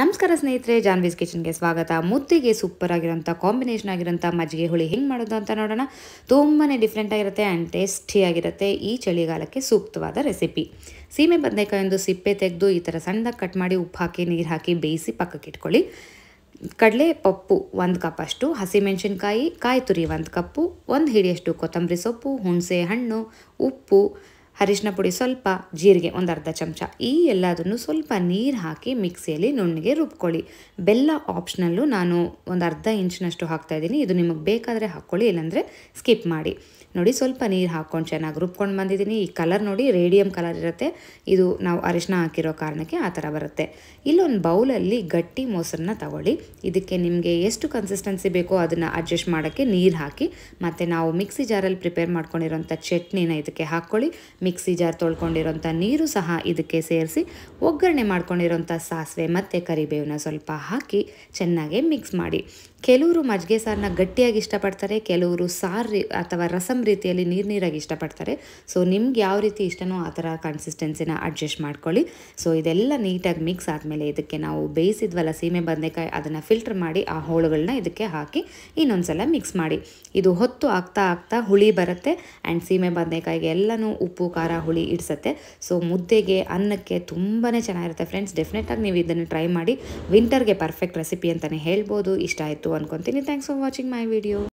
ನಮಸ್ಕಾರ ಸ್ನೇಹಿತರೆ ಜಾನ್ವೀಸ್ ಕಿಚನ್ಗೆ ಸ್ವಾಗತ ಮುತ್ತಿಗೆ ಸೂಪರ್ ಆಗಿರೋಂಥ ಕಾಂಬಿನೇಷನ್ ಆಗಿರೋಂಥ ಮಜ್ಜಿಗೆ ಹುಳಿ ಹೆಂಗೆ ಮಾಡೋದು ಅಂತ ನೋಡೋಣ ತುಂಬಾ ಡಿಫ್ರೆಂಟ್ ಆಗಿರುತ್ತೆ ಆ್ಯಂಡ್ ಟೇಸ್ಟಿಯಾಗಿರುತ್ತೆ ಈ ಚಳಿಗಾಲಕ್ಕೆ ಸೂಕ್ತವಾದ ರೆಸಿಪಿ ಸೀಮೆ ಒಂದು ಸಿಪ್ಪೆ ತೆಗೆದು ಈ ಥರ ಸಣ್ಣದಾಗಿ ಕಟ್ ಮಾಡಿ ಉಪ್ಪು ಹಾಕಿ ನೀರು ಹಾಕಿ ಬೇಯಿಸಿ ಪಕ್ಕಕ್ಕೆ ಇಟ್ಕೊಳ್ಳಿ ಕಡಲೆ ಪಪ್ಪು ಒಂದು ಕಪ್ ಅಷ್ಟು ಹಸಿಮೆಣಸಿನ್ಕಾಯಿ ಕಾಯಿ ತುರಿ ಒಂದು ಕಪ್ಪು ಒಂದು ಹಿಡಿಯಷ್ಟು ಕೊತ್ತಂಬರಿ ಸೊಪ್ಪು ಹುಣಸೆ ಹಣ್ಣು ಉಪ್ಪು ಅರಿಶಿನ ಪುಡಿ ಸ್ವಲ್ಪ ಜೀರಿಗೆ ಒಂದು ಅರ್ಧ ಚಮಚ ಈ ಎಲ್ಲದನ್ನು ಸ್ವಲ್ಪ ನೀರು ಹಾಕಿ ಮಿಕ್ಸಿಯಲ್ಲಿ ನುಣ್ಣಗೆ ರುಬ್ಕೊಳ್ಳಿ ಬೆಲ್ಲ ಆಪ್ಷನಲ್ಲು ನಾನು ಒಂದು ಅರ್ಧ ಇಂಚಿನಷ್ಟು ಹಾಕ್ತಾಯಿದ್ದೀನಿ ಇದು ನಿಮಗೆ ಬೇಕಾದರೆ ಹಾಕ್ಕೊಳ್ಳಿ ಇಲ್ಲಾಂದರೆ ಸ್ಕಿಪ್ ಮಾಡಿ ನೋಡಿ ಸ್ವಲ್ಪ ನೀರು ಹಾಕ್ಕೊಂಡು ಚೆನ್ನಾಗಿ ರುಬ್ಕೊಂಡು ಬಂದಿದ್ದೀನಿ ಈ ಕಲರ್ ನೋಡಿ ರೇಡಿಯಂ ಕಲರ್ ಇರುತ್ತೆ ಇದು ನಾವು ಅರಿಶಿನ ಹಾಕಿರೋ ಕಾರಣಕ್ಕೆ ಆ ಥರ ಬರುತ್ತೆ ಇಲ್ಲೊಂದು ಬೌಲಲ್ಲಿ ಗಟ್ಟಿ ಮೊಸರನ್ನ ತಗೊಳ್ಳಿ ಇದಕ್ಕೆ ನಿಮಗೆ ಎಷ್ಟು ಕನ್ಸಿಸ್ಟೆನ್ಸಿ ಬೇಕೋ ಅದನ್ನು ಅಡ್ಜಸ್ಟ್ ಮಾಡೋಕ್ಕೆ ನೀರು ಹಾಕಿ ಮತ್ತು ನಾವು ಮಿಕ್ಸಿ ಜಾರಲ್ಲಿ ಪ್ರಿಪೇರ್ ಮಾಡ್ಕೊಂಡಿರೋಂಥ ಚಟ್ನಿನ ಇದಕ್ಕೆ ಹಾಕ್ಕೊಳ್ಳಿ ಮಿಕ್ಸಿ ಜಾರ್ ತೊಳ್ಕೊಂಡಿರೋಂಥ ನೀರು ಸಹ ಇದಕ್ಕೆ ಸೇರಿಸಿ ಒಗ್ಗರಣೆ ಮಾಡ್ಕೊಂಡಿರೋಂಥ ಸಾಸಿವೆ ಮತ್ತು ಕರಿಬೇವನ್ನ ಸ್ವಲ್ಪ ಹಾಕಿ ಚೆನ್ನಾಗಿ ಮಿಕ್ಸ್ ಮಾಡಿ ಕೆಲವರು ಮಜ್ಜಿಗೆ ಸಾರನ್ನ ಗಟ್ಟಿಯಾಗಿ ಇಷ್ಟಪಡ್ತಾರೆ ಕೆಲವರು ಸಾರು ಅಥವಾ ರಸಂ ರೀತಿಯಲ್ಲಿ ನೀರು ನೀರಾಗಿ ಇಷ್ಟಪಡ್ತಾರೆ ಸೊ ನಿಮ್ಗೆ ಯಾವ ರೀತಿ ಇಷ್ಟನೋ ಆ ಥರ ಕನ್ಸಿಸ್ಟೆನ್ಸಿನ ಅಡ್ಜಸ್ಟ್ ಮಾಡ್ಕೊಳ್ಳಿ ಸೊ ಇದೆಲ್ಲ ನೀಟಾಗಿ ಮಿಕ್ಸ್ ಆದಮೇಲೆ ಇದಕ್ಕೆ ನಾವು ಬೇಯಿಸಿದ್ವಲ್ಲ ಸೀಮೆ ಬದನೆಕಾಯಿ ಅದನ್ನು ಫಿಲ್ಟರ್ ಮಾಡಿ ಆ ಹೋಳುಗಳನ್ನ ಇದಕ್ಕೆ ಹಾಕಿ ಇನ್ನೊಂದು ಸಲ ಮಿಕ್ಸ್ ಮಾಡಿ ಇದು ಹೊತ್ತು ಆಗ್ತಾ ಆಗ್ತಾ ಹುಳಿ ಬರುತ್ತೆ ಆ್ಯಂಡ್ ಸೀಮೆ ಬದನೆಕಾಯಿಗೆ ಎಲ್ಲನೂ ಉಪ್ಪು ಖಾರ ಹುಳಿ ಇಡ್ಸತ್ತೆ ಸೊ ಮುದ್ದೆಗೆ ಅನ್ನಕ್ಕೆ ತುಂಬಾ ಚೆನ್ನಾಗಿರುತ್ತೆ ಫ್ರೆಂಡ್ಸ್ ಡೆಫಿನೆಟಾಗಿ ನೀವು ಇದನ್ನು ಟ್ರೈ ಮಾಡಿ ವಿಂಟರ್ಗೆ ಪರ್ಫೆಕ್ಟ್ ರೆಸಿಪಿ ಅಂತಲೇ ಹೇಳ್ಬೋದು ಇಷ್ಟ ಆಯಿತು one continue thanks for watching my video